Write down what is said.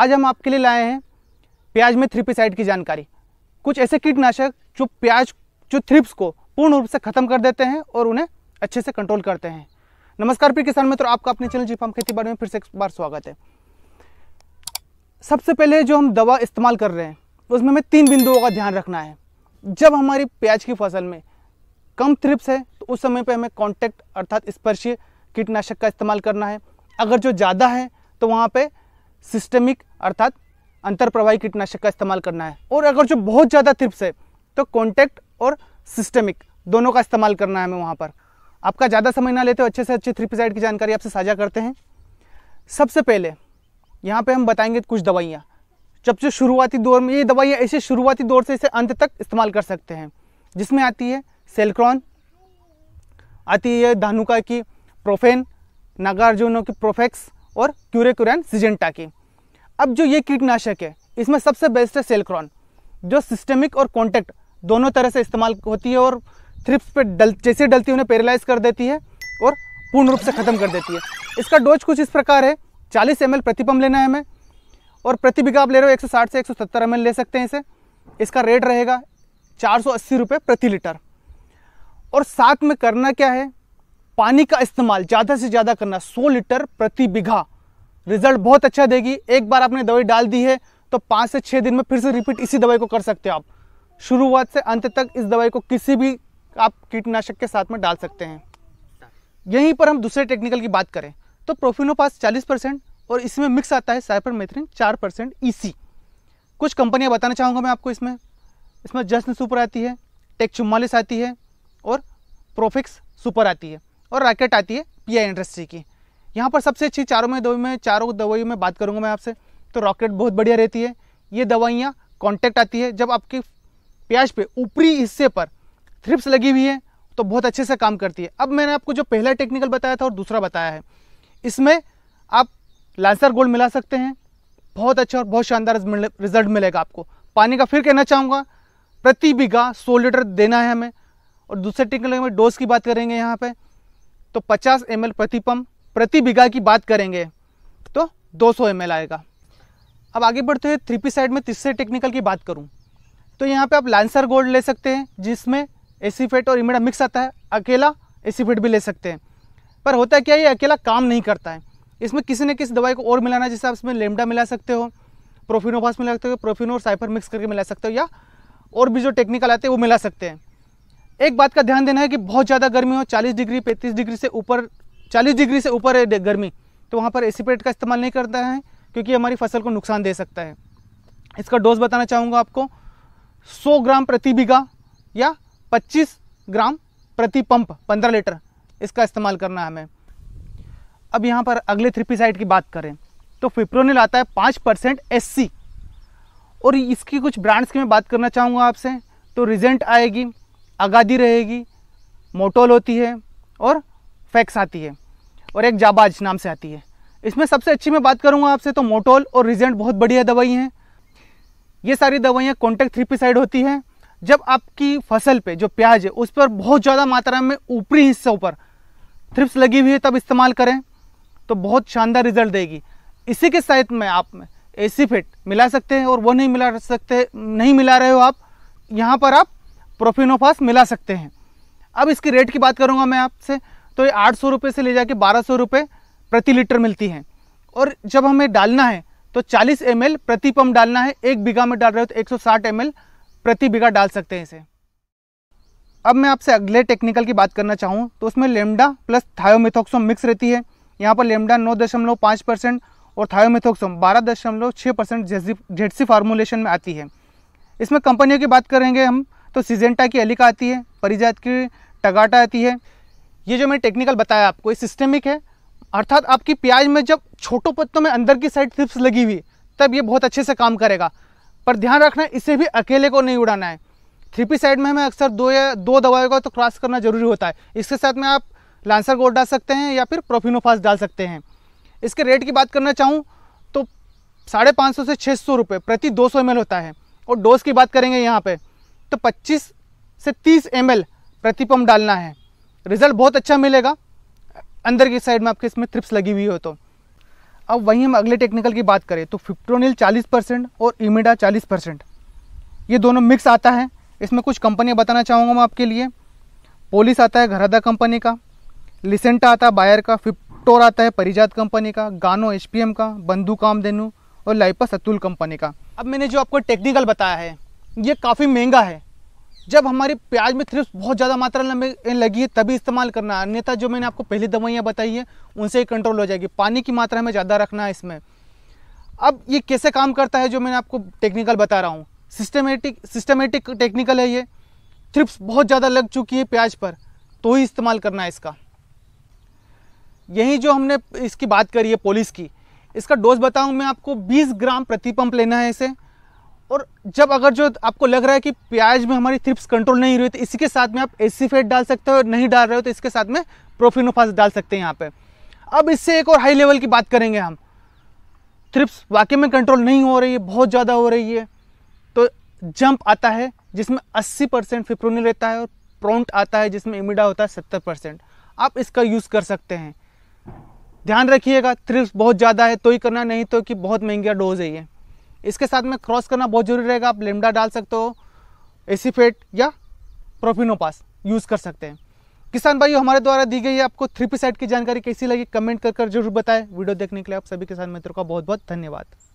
आज हम आपके लिए लाए हैं प्याज में थ्रिपिसाइड की जानकारी कुछ ऐसे कीटनाशक जो प्याज जो थ्रिप्स को पूर्ण रूप से ख़त्म कर देते हैं और उन्हें अच्छे से कंट्रोल करते हैं नमस्कार प्रिय किसान मित्रों आपका अपने चैनल जीपाम खेती बाड़ी में फिर से एक बार स्वागत है सबसे पहले जो हम दवा इस्तेमाल कर रहे हैं उसमें हमें तीन बिंदुओं का ध्यान रखना है जब हमारी प्याज की फसल में कम थ्रिप्स है तो उस समय पर हमें कॉन्टैक्ट अर्थात स्पर्शीय कीटनाशक का इस्तेमाल करना है अगर जो ज़्यादा है तो वहाँ पर सिस्टमिक अर्थात अंतरप्रवाही कीटनाशक का इस्तेमाल करना है और अगर जो बहुत ज़्यादा थ्रिप्स है तो कॉन्टैक्ट और सिस्टमिक दोनों का इस्तेमाल करना है हमें वहाँ पर आपका ज़्यादा समय ना लेते हो अच्छे से अच्छे थ्रिपिसाइड की जानकारी आपसे साझा करते हैं सबसे पहले यहाँ पे हम बताएंगे कुछ दवाइयाँ जब जो शुरुआती दौर में ये दवाइयाँ ऐसे शुरुआती दौर से इसे अंत तक इस्तेमाल कर सकते हैं जिसमें आती है सेलक्रॉन आती है धानुका की प्रोफेन नागार्जुनों की प्रोफेक्स और क्यूरेक्यूरन सिजेंटा की अब जो ये कीटनाशक है इसमें सबसे बेस्ट है सेलक्रॉन जो सिस्टमिक और कॉन्टैक्ट दोनों तरह से इस्तेमाल होती है और थ्रिप्स पे डल जैसे डलती है उन्हें पेरालाइज कर देती है और पूर्ण रूप से ख़त्म कर देती है इसका डोज कुछ इस प्रकार है चालीस एम प्रतिपम लेना है हमें और प्रति बिघा आप ले रहे हो 160 से 170 एम ले सकते हैं इसे इसका रेट रहेगा चार सौ प्रति लीटर और साथ में करना क्या है पानी का इस्तेमाल ज़्यादा से ज़्यादा करना 100 लीटर प्रति बीघा रिजल्ट बहुत अच्छा देगी एक बार आपने दवाई डाल दी है तो पाँच से छः दिन में फिर से रिपीट इसी दवाई को कर सकते हो आप शुरुआत से अंत तक इस दवाई को किसी भी आप कीटनाशक के साथ में डाल सकते हैं यहीं पर हम दूसरे टेक्निकल की बात करें तो प्रोफिनोपास 40 परसेंट और इसमें मिक्स आता है साइपर मेथ्रिन चार परसेंट ई e कुछ कंपनियाँ बताना चाहूँगा मैं आपको इसमें इसमें जश्न सुपर आती है टेक चुम्मालिस आती है और प्रोफिक्स सुपर आती है और रैकेट आती है पी इंडस्ट्री की यहाँ पर सबसे अच्छी चारों में दवाई में चारों दवाइयों में बात करूँगा मैं आपसे तो रॉकेट बहुत बढ़िया रहती है ये दवाइयाँ कॉन्टैक्ट आती है जब आपकी प्याज पे ऊपरी हिस्से पर थ्रिप्स लगी हुई है तो बहुत अच्छे से काम करती है अब मैंने आपको जो पहला टेक्निकल बताया था और दूसरा बताया है इसमें आप लांसर गोल्ड मिला सकते हैं बहुत अच्छा और बहुत शानदार रिजल्ट मिलेगा आपको पानी का फिर कहना चाहूँगा प्रति बीघा सौ लीटर देना है हमें और दूसरे टेक्निकल में डोज की बात करेंगे यहाँ पर तो 50 एम प्रति पंप प्रति बीघा की बात करेंगे तो 200 सौ आएगा अब आगे बढ़ते हुए थ्री पी साइड में तीसरे टेक्निकल की बात करूँ तो यहाँ पर आप लांसर गोल्ड ले सकते हैं जिसमें एसीफेट और इमेडा मिक्स आता है अकेला एसीफेट भी ले सकते हैं पर होता है क्या ये अकेला काम नहीं करता है इसमें किसी न किसी दवाई को और मिलाना जैसे आप इसमें लेमडा मिला सकते हो प्रोफिनोफास मिला सकते हो प्रोफिनो और साइफर मिक्स करके मिला सकते हो या और भी जो टेक्निकल आते हैं वो मिला सकते हैं एक बात का ध्यान देना है कि बहुत ज़्यादा गर्मी हो 40 डिग्री 35 डिग्री से ऊपर 40 डिग्री से ऊपर है गर्मी तो वहाँ पर एसीपेट का इस्तेमाल नहीं करता है क्योंकि हमारी फसल को नुकसान दे सकता है इसका डोज बताना चाहूँगा आपको 100 ग्राम प्रति बीघा या 25 ग्राम प्रति पंप 15 लीटर इसका इस्तेमाल करना है हमें अब यहाँ पर अगले थ्रिपीसाइड की बात करें तो फिप्रोनिल आता है पाँच परसेंट एस और इसकी कुछ ब्रांड्स की मैं बात करना चाहूँगा आपसे तो रिजेंट आएगी आगादी रहेगी मोटोल होती है और फैक्स आती है और एक जाबाज नाम से आती है इसमें सबसे अच्छी मैं बात करूँगा आपसे तो मोटोल और रिजेंट बहुत बढ़िया दवाई हैं ये सारी दवाइयाँ कॉन्टेक्ट थ्रीपीसाइड होती हैं जब आपकी फसल पे जो प्याज है उस पर बहुत ज़्यादा मात्रा में ऊपरी हिस्सों पर थ्रिप्स लगी हुई है तब इस्तेमाल करें तो बहुत शानदार रिजल्ट देगी इसी के साथ में आप में एसीफेट मिला सकते हैं और वो नहीं मिला सकते नहीं मिला रहे हो आप यहाँ पर आप प्रोफिनोफास मिला सकते हैं अब इसकी रेट की बात करूँगा मैं आपसे तो ये आठ सौ रुपये से ले जाके बारह सौ रुपये प्रति लीटर मिलती है और जब हमें डालना है तो 40 एम प्रति पंप डालना है एक बीघा में डाल रहे हो तो 160 सौ प्रति बीघा डाल सकते हैं इसे अब मैं आपसे अगले टेक्निकल की बात करना चाहूँ तो उसमें लेमडा प्लस थायोमिथोक्सोम मिक्स रहती है यहाँ पर लेमडा नौ दशमलव पाँच परसेंट और थायोमिथोक्सोम बारह दशमलव छः परसेंट जेडसी फार्मूलेशन में आती है इसमें कंपनियों की बात करेंगे हम तो सीजेंटा की एलिका आती है परिजात की टगाटा आती है ये जो मैंने टेक्निकल बताया आपको ये सिस्टमिक है अर्थात आपकी प्याज में जब छोटो पत्तों में अंदर की साइड थ्रिप्स लगी हुई तब ये बहुत अच्छे से काम करेगा पर ध्यान रखना इसे भी अकेले को नहीं उड़ाना है थ्रीपी साइड में हमें अक्सर दो या दो दवाई का तो क्रॉस करना जरूरी होता है इसके साथ में आप लांसर गोल्ड डाल सकते हैं या फिर प्रोफिनोफास डाल सकते हैं इसके रेट की बात करना चाहूँ तो साढ़े पाँच सौ से छः सौ रुपये प्रति दो सौ होता है और डोज की बात करेंगे यहाँ पर तो 25 से 30 एम प्रति पंप डालना है रिज़ल्ट बहुत अच्छा मिलेगा अंदर की साइड में आपके इसमें थ्रिप्स लगी हुई हो तो अब वहीं हम अगले टेक्निकल की बात करें तो फिप्टोनिल 40 परसेंट और इमिडा 40 परसेंट ये दोनों मिक्स आता है इसमें कुछ कंपनियां बताना चाहूँगा मैं आपके लिए पोलिस आता है घरादा कंपनी का लिसेंटा आता है बायर का फिप्टोर आता है परिजात कंपनी का गानो एच का बंदू कामधेनु और लाइपस अतुल कंपनी का अब मैंने जो आपको टेक्निकल बताया है ये काफ़ी महंगा है जब हमारी प्याज में थ्रिप्स बहुत ज़्यादा मात्रा में लगी है तभी इस्तेमाल करना अन्यथा जो मैंने आपको पहली दवाइयाँ बताई हैं उनसे ही कंट्रोल हो जाएगी पानी की मात्रा हमें ज़्यादा रखना है इसमें अब ये कैसे काम करता है जो मैंने आपको टेक्निकल बता रहा हूँ सिस्टमेटिक सिस्टमेटिक टेक्निकल है ये थ्रिप्स बहुत ज़्यादा लग चुकी है प्याज पर तो ही इस्तेमाल करना है इसका यही जो हमने इसकी बात करी है पोलिस की इसका डोज बताऊँ मैं आपको बीस ग्राम प्रति पंप लेना है इसे और जब अगर जो आपको लग रहा है कि प्याज में हमारी थ्रिप्स कंट्रोल नहीं हुई तो इसके साथ में आप एसीफेट डाल सकते हो नहीं डाल रहे हो तो इसके साथ में प्रोफिनोफास डाल सकते हैं यहाँ पे अब इससे एक और हाई लेवल की बात करेंगे हम थ्रिप्स वाकई में कंट्रोल नहीं हो रही है बहुत ज़्यादा हो रही है तो जंप आता है जिसमें 80 परसेंट फिप्रोनिल रहता है और प्रोंट आता है जिसमें इमिडा होता है 70 परसेंट आप इसका यूज़ कर सकते हैं ध्यान रखिएगा थ्रिप्स बहुत ज़्यादा है तो ही करना नहीं तो कि बहुत महंगा डोज है ये इसके साथ में क्रॉस करना बहुत जरूरी रहेगा आप लेमडा डाल सकते हो एसीफेट या प्रोफिनोपास यूज़ कर सकते हैं किसान भाई हमारे द्वारा दी गई आपको थ्री पी साइड की जानकारी कैसी लगी कमेंट कर कर जरूर बताएं वीडियो देखने के लिए आप सभी किसान मित्रों का बहुत बहुत धन्यवाद